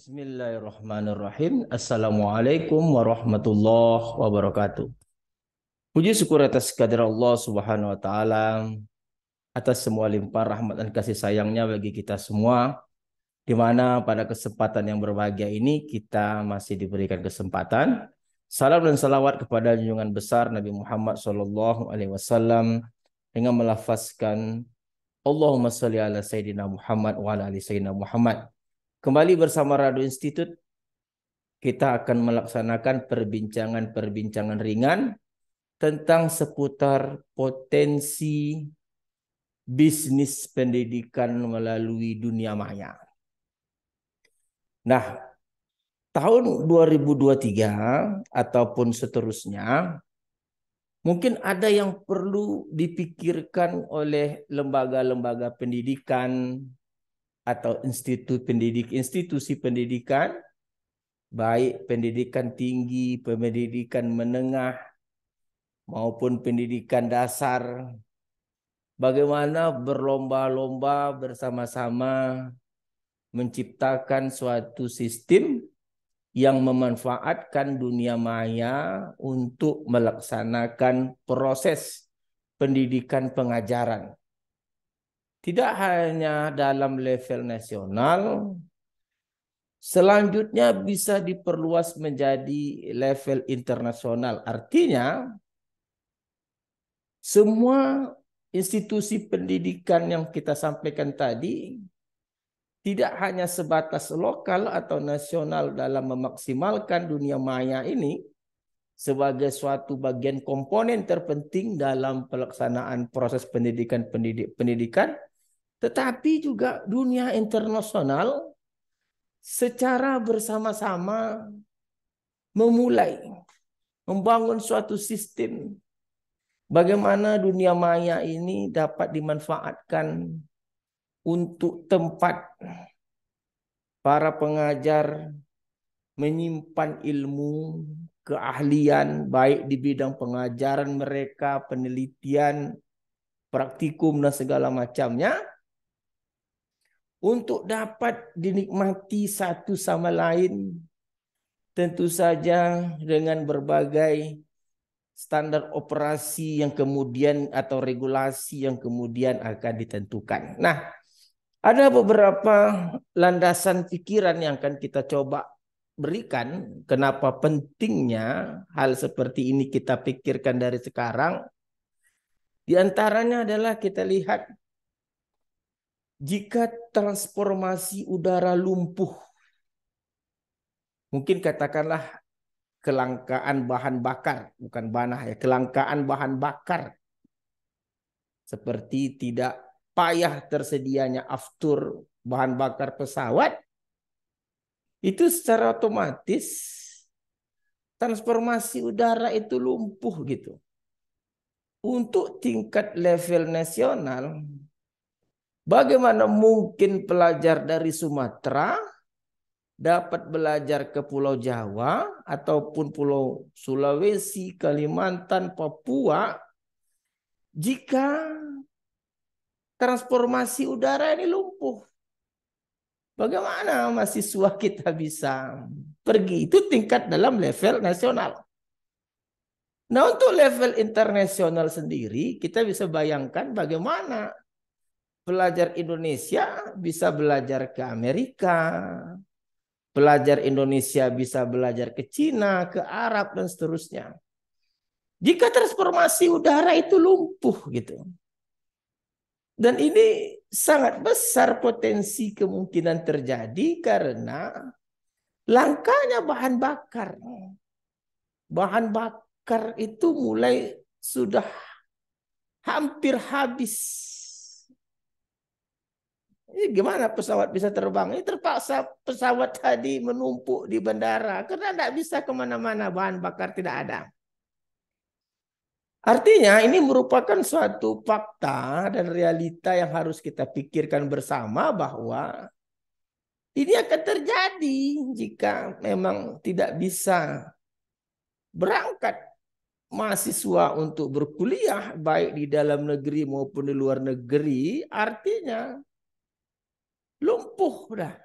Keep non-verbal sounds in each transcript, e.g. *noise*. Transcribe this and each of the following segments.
Bismillahirrahmanirrahim. Assalamualaikum warahmatullahi wabarakatuh. Puji syukur atas kadir Allah Subhanahu wa taala atas semua limpah rahmat dan kasih sayangnya bagi kita semua di mana pada kesempatan yang berbahagia ini kita masih diberikan kesempatan salam dan salawat kepada junjungan besar Nabi Muhammad sallallahu alaihi wasallam dengan melafazkan Allahumma salli ala sayyidina Muhammad wa ala ali sayyidina Muhammad Kembali bersama Radio Institute, kita akan melaksanakan perbincangan-perbincangan ringan tentang seputar potensi bisnis pendidikan melalui dunia maya. Nah, tahun 2023 ataupun seterusnya, mungkin ada yang perlu dipikirkan oleh lembaga-lembaga pendidikan, atau institut pendidik institusi pendidikan baik pendidikan tinggi, pendidikan menengah maupun pendidikan dasar bagaimana berlomba-lomba bersama-sama menciptakan suatu sistem yang memanfaatkan dunia maya untuk melaksanakan proses pendidikan pengajaran tidak hanya dalam level nasional, selanjutnya bisa diperluas menjadi level internasional. Artinya, semua institusi pendidikan yang kita sampaikan tadi tidak hanya sebatas lokal atau nasional dalam memaksimalkan dunia maya ini sebagai suatu bagian komponen terpenting dalam pelaksanaan proses pendidikan pendidik tetapi juga dunia internasional secara bersama-sama memulai membangun suatu sistem bagaimana dunia maya ini dapat dimanfaatkan untuk tempat para pengajar menyimpan ilmu, keahlian baik di bidang pengajaran mereka, penelitian, praktikum dan segala macamnya untuk dapat dinikmati satu sama lain tentu saja dengan berbagai standar operasi yang kemudian atau regulasi yang kemudian akan ditentukan. Nah, ada beberapa landasan pikiran yang akan kita coba berikan kenapa pentingnya hal seperti ini kita pikirkan dari sekarang. Di antaranya adalah kita lihat jika transformasi udara lumpuh, mungkin katakanlah kelangkaan bahan bakar, bukan banah ya, kelangkaan bahan bakar. Seperti tidak payah tersedianya aftur bahan bakar pesawat, itu secara otomatis transformasi udara itu lumpuh gitu. Untuk tingkat level nasional, Bagaimana mungkin pelajar dari Sumatera dapat belajar ke Pulau Jawa ataupun Pulau Sulawesi, Kalimantan, Papua jika transformasi udara ini lumpuh? Bagaimana mahasiswa *laughs* kita bisa pergi? Itu tingkat dalam level nasional. Nah untuk level internasional sendiri kita bisa bayangkan bagaimana belajar Indonesia bisa belajar ke Amerika, belajar Indonesia bisa belajar ke Cina, ke Arab dan seterusnya. Jika transformasi udara itu lumpuh gitu. Dan ini sangat besar potensi kemungkinan terjadi karena langkahnya bahan bakar. Bahan bakar itu mulai sudah hampir habis ini gimana pesawat bisa terbang? Ini terpaksa pesawat tadi menumpuk di bandara karena tidak bisa kemana-mana bahan bakar tidak ada. Artinya ini merupakan suatu fakta dan realita yang harus kita pikirkan bersama bahwa ini akan terjadi jika memang tidak bisa berangkat mahasiswa untuk berkuliah baik di dalam negeri maupun di luar negeri artinya lumpuh sudah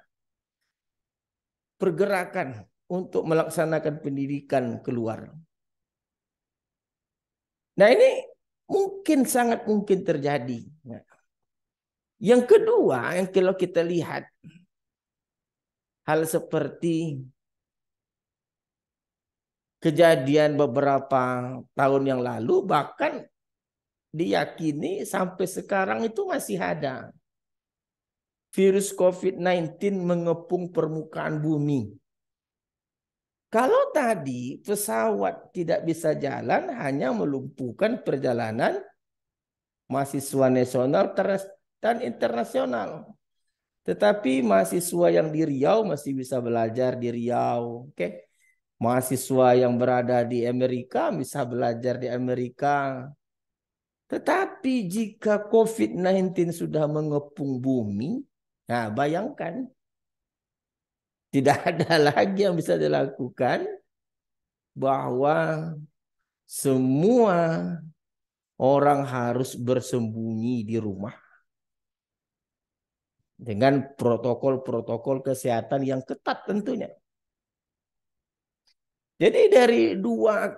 pergerakan untuk melaksanakan pendidikan keluar. Nah ini mungkin sangat mungkin terjadi. Nah, yang kedua yang kalau kita lihat hal seperti kejadian beberapa tahun yang lalu bahkan diyakini sampai sekarang itu masih ada virus COVID-19 mengepung permukaan bumi. Kalau tadi pesawat tidak bisa jalan hanya melumpuhkan perjalanan mahasiswa nasional dan internasional. Tetapi mahasiswa yang di Riau masih bisa belajar di Riau, oke? Okay? Mahasiswa yang berada di Amerika bisa belajar di Amerika. Tetapi jika COVID-19 sudah mengepung bumi, Nah, bayangkan tidak ada *laughs* lagi yang bisa dilakukan bahwa semua orang harus bersembunyi di rumah dengan protokol-protokol kesehatan yang ketat tentunya. Jadi dari dua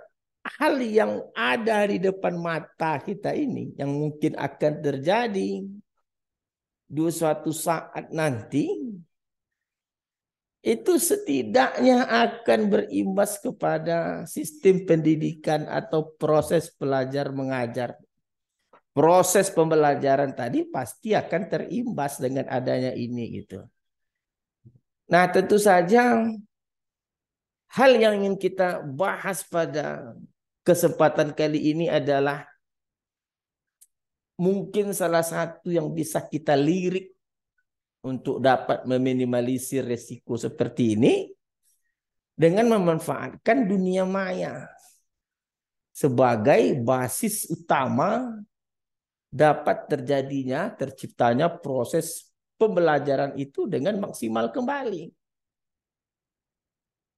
hal yang ada di depan mata kita ini yang mungkin akan terjadi di suatu saat nanti itu setidaknya akan berimbas kepada sistem pendidikan atau proses belajar mengajar. Proses pembelajaran tadi pasti akan terimbas dengan adanya ini gitu. Nah, tentu saja hal yang ingin kita bahas pada kesempatan kali ini adalah mungkin salah satu yang bisa kita lirik untuk dapat meminimalisir resiko seperti ini dengan memanfaatkan dunia maya sebagai basis utama dapat terjadinya terciptanya proses pembelajaran itu dengan maksimal kembali.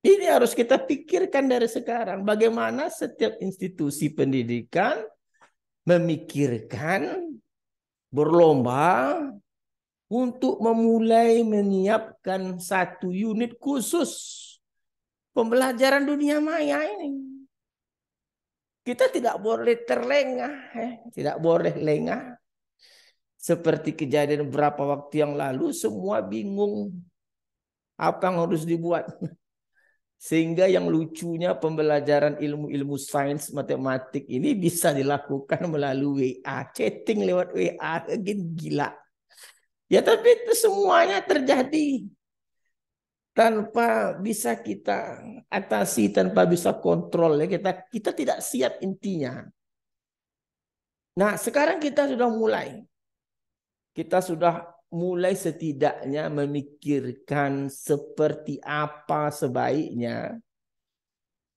Ini harus kita pikirkan dari sekarang bagaimana setiap institusi pendidikan memikirkan, berlomba untuk memulai menyiapkan satu unit khusus pembelajaran dunia maya ini. Kita tidak boleh terlengah, eh. tidak boleh lengah. Seperti kejadian beberapa waktu yang lalu, semua bingung apa yang harus dibuat. Sehingga yang lucunya pembelajaran ilmu-ilmu sains matematik ini bisa dilakukan melalui WA. Chatting lewat WA. Gila. Ya tapi itu semuanya terjadi. Tanpa bisa kita atasi, tanpa bisa kontrol. Ya. Kita, kita tidak siap intinya. Nah sekarang kita sudah mulai. Kita sudah mulai setidaknya memikirkan seperti apa sebaiknya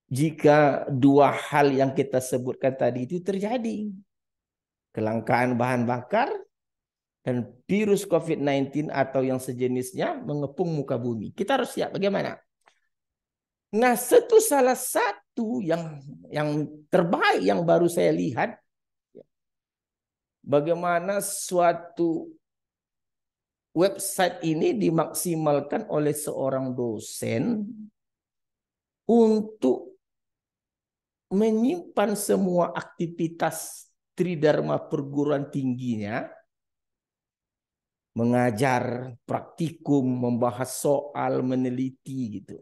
jika dua hal yang kita sebutkan tadi itu terjadi. Kelangkaan bahan bakar dan virus COVID-19 atau yang sejenisnya mengepung muka bumi. Kita harus siap bagaimana? Nah, satu salah satu yang yang terbaik yang baru saya lihat bagaimana suatu website ini dimaksimalkan oleh seorang dosen untuk menyimpan semua aktivitas tridharma perguruan tingginya mengajar, praktikum, membahas soal, meneliti gitu.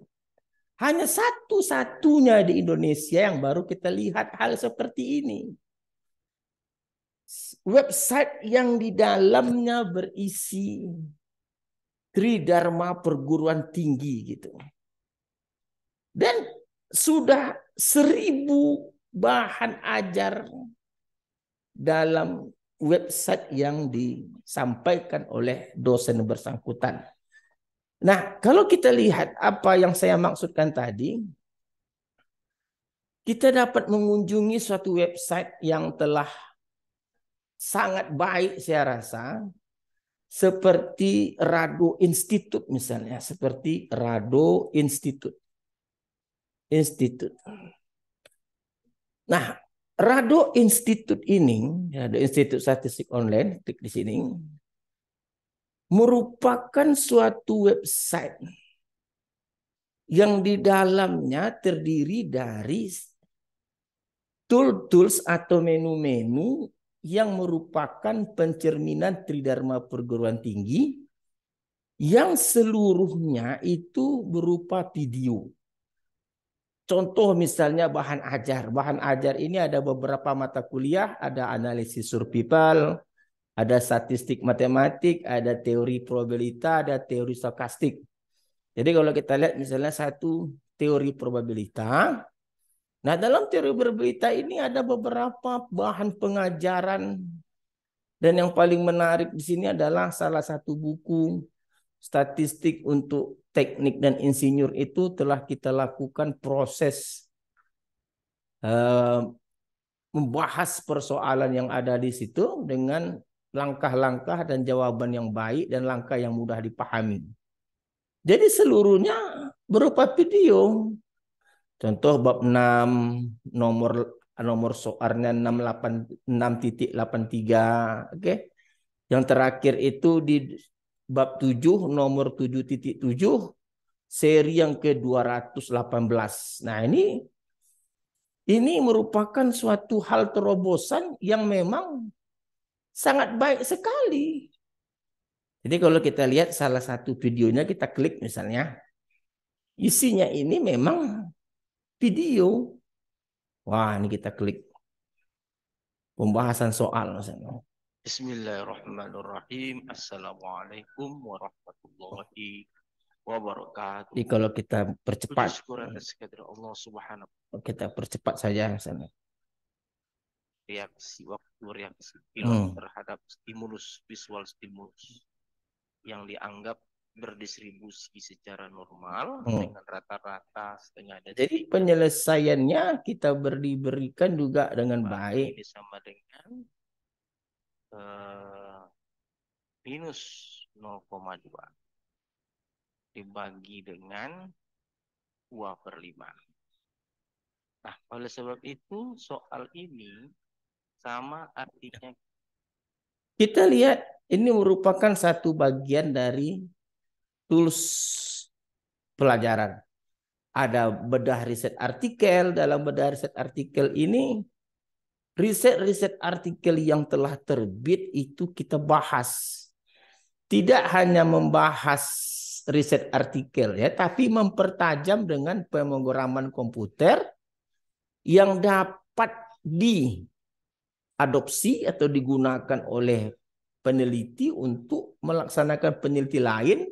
Hanya satu-satunya di Indonesia yang baru kita lihat hal seperti ini website yang di dalamnya berisi tridharma perguruan tinggi gitu. Dan sudah seribu bahan ajar dalam website yang disampaikan oleh dosen bersangkutan. Nah, kalau kita lihat apa yang saya maksudkan tadi, kita dapat mengunjungi suatu website yang telah sangat baik saya rasa seperti Rado Institute misalnya, seperti Rado Institute. Institute. Nah, Rado Institute ini, Rado Institute Statistik Online, klik di sini, merupakan suatu website yang di dalamnya terdiri dari tool-tools atau menu-menu yang merupakan pencerminan tridharma perguruan tinggi yang seluruhnya itu berupa video. Contoh misalnya bahan ajar. Bahan ajar ini ada beberapa mata kuliah, ada analisis survival, ada statistik matematik, ada teori probabilitas, ada teori stokastik. Jadi kalau kita lihat misalnya satu teori probabilitas. Nah, dalam teori berberita ini ada beberapa bahan pengajaran dan yang paling menarik di sini adalah salah satu buku statistik untuk teknik dan insinyur itu telah kita lakukan proses uh, membahas persoalan yang ada di situ dengan langkah-langkah dan jawaban yang baik dan langkah yang mudah dipahami. Jadi seluruhnya berupa video Contoh bab 6 nomor nomor soarnya tiga Oke. Yang terakhir itu di bab 7 nomor 7.7 seri yang ke-218. Nah, ini ini merupakan suatu hal terobosan yang memang sangat baik sekali. Jadi kalau kita lihat salah satu videonya kita klik misalnya. Isinya ini memang video. Wah, ini kita klik pembahasan soal misalnya. Bismillahirrahmanirrahim. Assalamualaikum warahmatullahi wabarakatuh. Jadi kalau kita percepat. Allah Kita percepat saja misalnya. Reaksi waktu reaksi hmm. terhadap stimulus visual stimulus yang dianggap berdistribusi secara normal hmm. dengan rata-rata setengah dan jadi penyelesaiannya kita berdiberikan juga dengan nah, baik ini sama dengan uh, minus 0,2 dibagi dengan dua per lima. Nah, oleh sebab itu soal ini sama artinya kita lihat ini merupakan satu bagian dari tools pelajaran. Ada bedah riset artikel, dalam bedah riset artikel ini riset-riset artikel yang telah terbit itu kita bahas. Tidak hanya membahas riset artikel ya, tapi mempertajam dengan pemrograman komputer yang dapat diadopsi atau digunakan oleh peneliti untuk melaksanakan peneliti lain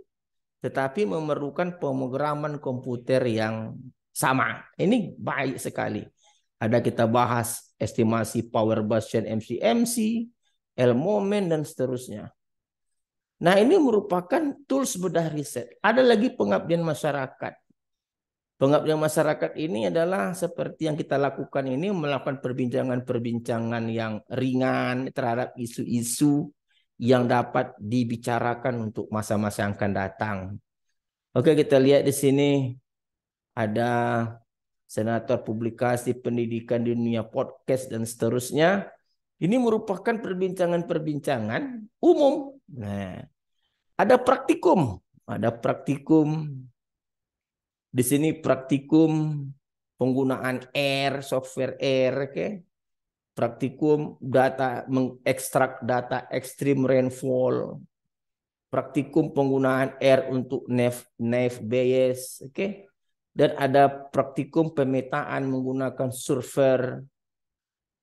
tetapi memerlukan pemrograman komputer yang sama. Ini baik sekali. Ada kita bahas estimasi power bus chain MCMC, L moment dan seterusnya. Nah, ini merupakan tools bedah riset. Ada lagi pengabdian masyarakat. Pengabdian masyarakat ini adalah seperti yang kita lakukan ini melakukan perbincangan-perbincangan yang ringan terhadap isu-isu yang dapat dibicarakan untuk masa-masa yang akan datang. Oke, kita lihat di sini ada senator publikasi pendidikan di dunia podcast dan seterusnya. Ini merupakan perbincangan-perbincangan umum. Nah, ada praktikum, ada praktikum. Di sini praktikum penggunaan R, software R, oke. Okay? praktikum data mengekstrak data ekstrim rainfall, praktikum penggunaan air untuk nav nav bias, oke? Okay? Dan ada praktikum pemetaan menggunakan server.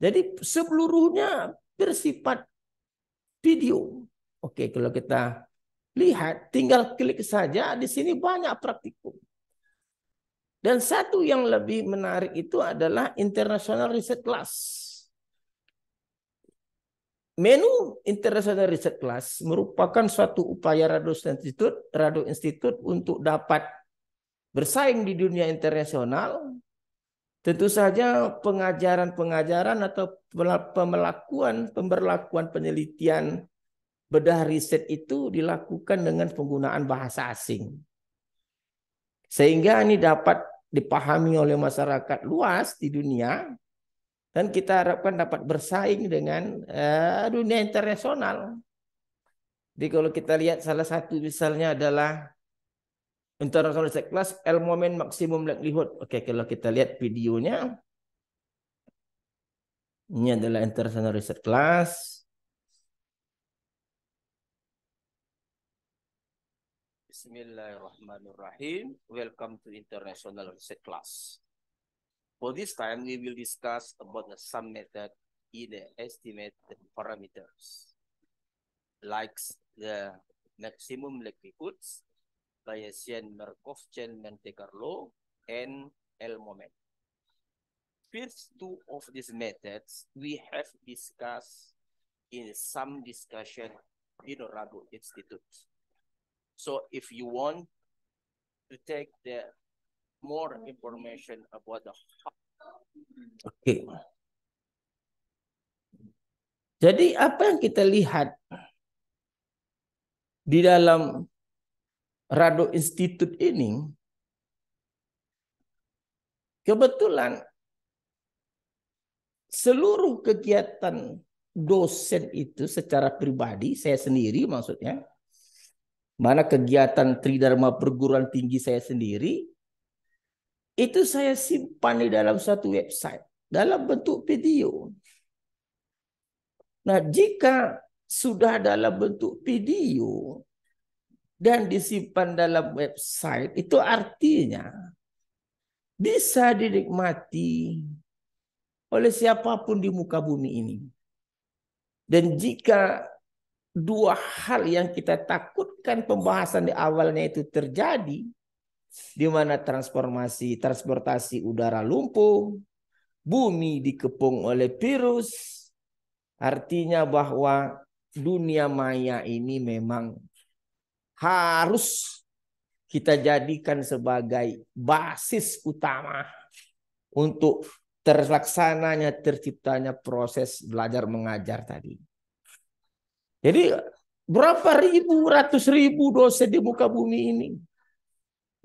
Jadi seluruhnya bersifat video. Oke, okay, kalau kita lihat tinggal klik saja di sini banyak praktikum. Dan satu yang lebih menarik itu adalah International Research Class. Menu International Research Class merupakan suatu upaya Radu Institute, Rado Institute untuk dapat bersaing di dunia internasional. Tentu saja pengajaran-pengajaran atau pemelakuan, pemberlakuan penelitian bedah riset itu dilakukan dengan penggunaan bahasa asing. Sehingga ini dapat dipahami oleh masyarakat luas di dunia dan kita harapkan dapat bersaing dengan uh, dunia internasional. Jadi kalau kita lihat salah satu misalnya adalah internasional research class El Moment Maximum Likelihood. Oke, okay, kalau kita lihat videonya ini adalah internasional research class. Bismillahirrahmanirrahim. Welcome to international research class. For this time, we will discuss about the sum method in the estimate the parameters, like the maximum likelihoods, Bayesian Markov-Chain Monte Carlo, and L moment. First two of these methods we have discussed in some discussion in Rabo Institute. So if you want to take the more hmm. information about the Oke. Jadi apa yang kita lihat di dalam Rado Institute ini kebetulan seluruh kegiatan dosen itu secara pribadi saya sendiri maksudnya mana kegiatan tridharma perguruan tinggi saya sendiri itu saya simpan di dalam satu website. Dalam bentuk video. Nah jika sudah dalam bentuk video dan disimpan dalam website itu artinya bisa dinikmati oleh siapapun di muka bumi ini. Dan jika dua hal yang kita takutkan pembahasan di awalnya itu terjadi, di mana transformasi transportasi udara lumpuh, bumi dikepung oleh virus. Artinya bahwa dunia maya ini memang harus kita jadikan sebagai basis utama untuk terlaksananya terciptanya proses belajar mengajar tadi. Jadi berapa ribu, ratus ribu dosen di muka bumi ini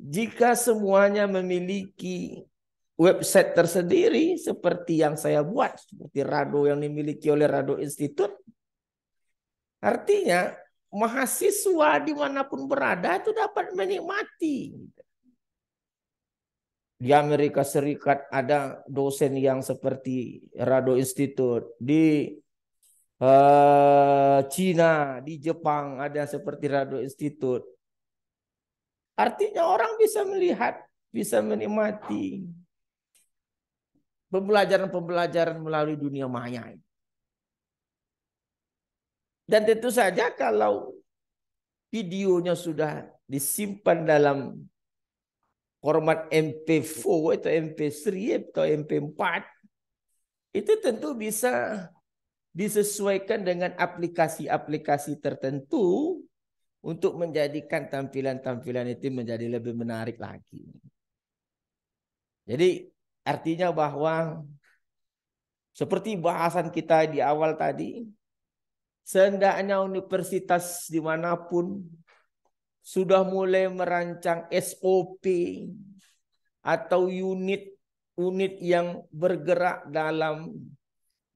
jika semuanya memiliki website tersendiri seperti yang saya buat, seperti Rado yang dimiliki oleh Rado Institute, artinya mahasiswa dimanapun berada itu dapat menikmati. Di Amerika Serikat ada dosen yang seperti Rado Institute, di uh, Cina, di Jepang ada seperti Rado Institute, Artinya orang bisa melihat, bisa menikmati pembelajaran-pembelajaran melalui dunia maya. Dan tentu saja kalau videonya sudah disimpan dalam format MP4 atau MP3 atau MP4 itu tentu bisa disesuaikan dengan aplikasi-aplikasi tertentu untuk menjadikan tampilan-tampilan itu menjadi lebih menarik lagi. Jadi artinya bahwa seperti bahasan kita di awal tadi, seandainya universitas dimanapun sudah mulai merancang SOP atau unit-unit yang bergerak dalam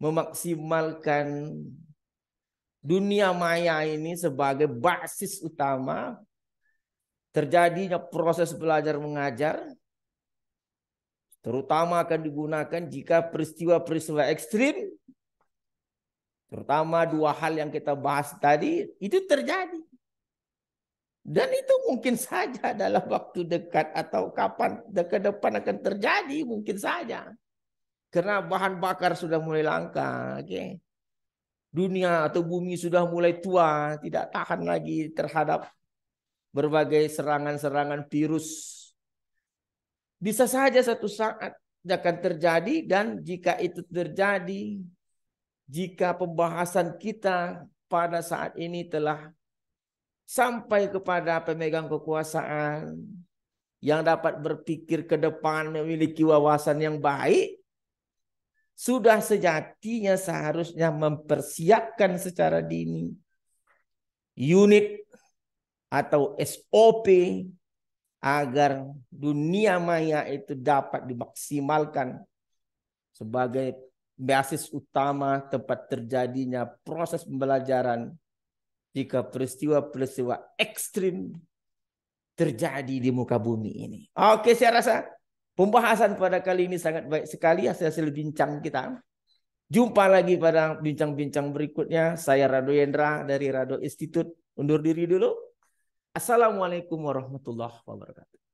memaksimalkan dunia maya ini sebagai basis utama terjadinya proses belajar mengajar terutama akan digunakan jika peristiwa-peristiwa ekstrim terutama dua hal yang kita bahas tadi itu terjadi dan itu mungkin saja dalam *laughs* waktu dekat atau kapan dekat depan akan terjadi mungkin saja karena bahan bakar sudah mulai langka oke okay? dunia atau bumi sudah mulai tua, tidak tahan lagi terhadap berbagai serangan-serangan virus. Bisa saja satu saat akan terjadi dan jika itu terjadi, jika pembahasan kita pada saat ini telah sampai kepada pemegang kekuasaan yang dapat berpikir ke depan memiliki wawasan yang baik, sudah sejatinya seharusnya mempersiapkan secara dini unit atau SOP agar dunia maya itu dapat dimaksimalkan sebagai basis utama tempat terjadinya proses pembelajaran jika peristiwa-peristiwa ekstrim terjadi di muka bumi ini. Oke, saya rasa Pembahasan pada kali ini sangat baik sekali hasil-hasil bincang kita. Jumpa lagi pada bincang-bincang berikutnya. Saya Rado Yendra dari Rado Institute. Undur diri dulu. Assalamualaikum warahmatullahi wabarakatuh.